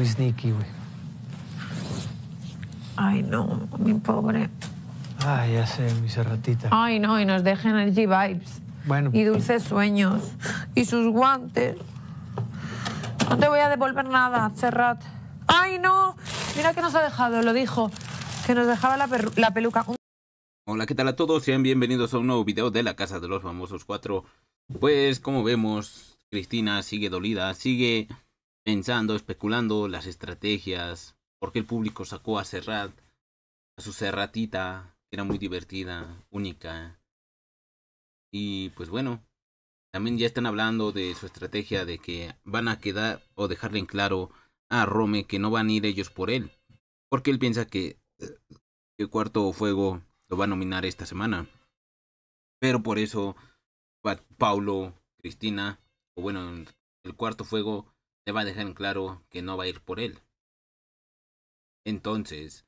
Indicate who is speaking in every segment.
Speaker 1: muy sneaky, Ay, no, mi pobre. Ay, ah, ya sé, mi cerratita. Ay, no, y nos deja energy vibes.
Speaker 2: Bueno. Y pues, dulces
Speaker 1: pues. sueños. Y sus guantes. No te voy a devolver nada, cerrat. ¡Ay, no! Mira que nos ha dejado, lo dijo. Que nos dejaba la, la peluca. Hola, ¿qué tal a todos? Sean bienvenidos a un nuevo video de la Casa de los Famosos 4. Pues, como vemos, Cristina sigue dolida, sigue pensando, especulando las estrategias, porque el público sacó a Serrat, a su Serratita, que era muy divertida, única. Y pues bueno, también ya están hablando de su estrategia de que van a quedar o dejarle en claro a Rome que no van a ir ellos por él, porque él piensa que eh, el cuarto fuego lo va a nominar esta semana. Pero por eso Paulo, Cristina, o bueno, el cuarto fuego le va a dejar en claro que no va a ir por él. Entonces,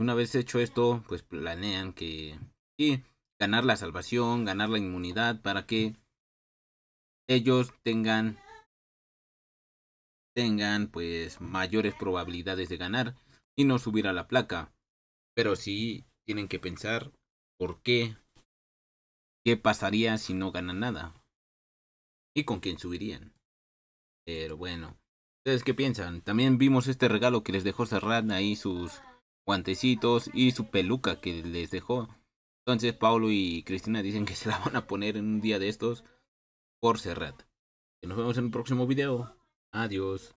Speaker 1: una vez hecho esto, pues planean que sí, ganar la salvación, ganar la inmunidad para que ellos tengan tengan pues mayores probabilidades de ganar y no subir a la placa. Pero sí tienen que pensar por qué qué pasaría si no ganan nada y con quién subirían. Pero bueno. ¿Ustedes qué piensan? También vimos este regalo que les dejó Serrat ahí sus guantecitos y su peluca que les dejó. Entonces Paulo y Cristina dicen que se la van a poner en un día de estos por Serrat. Nos vemos en un próximo video. Adiós.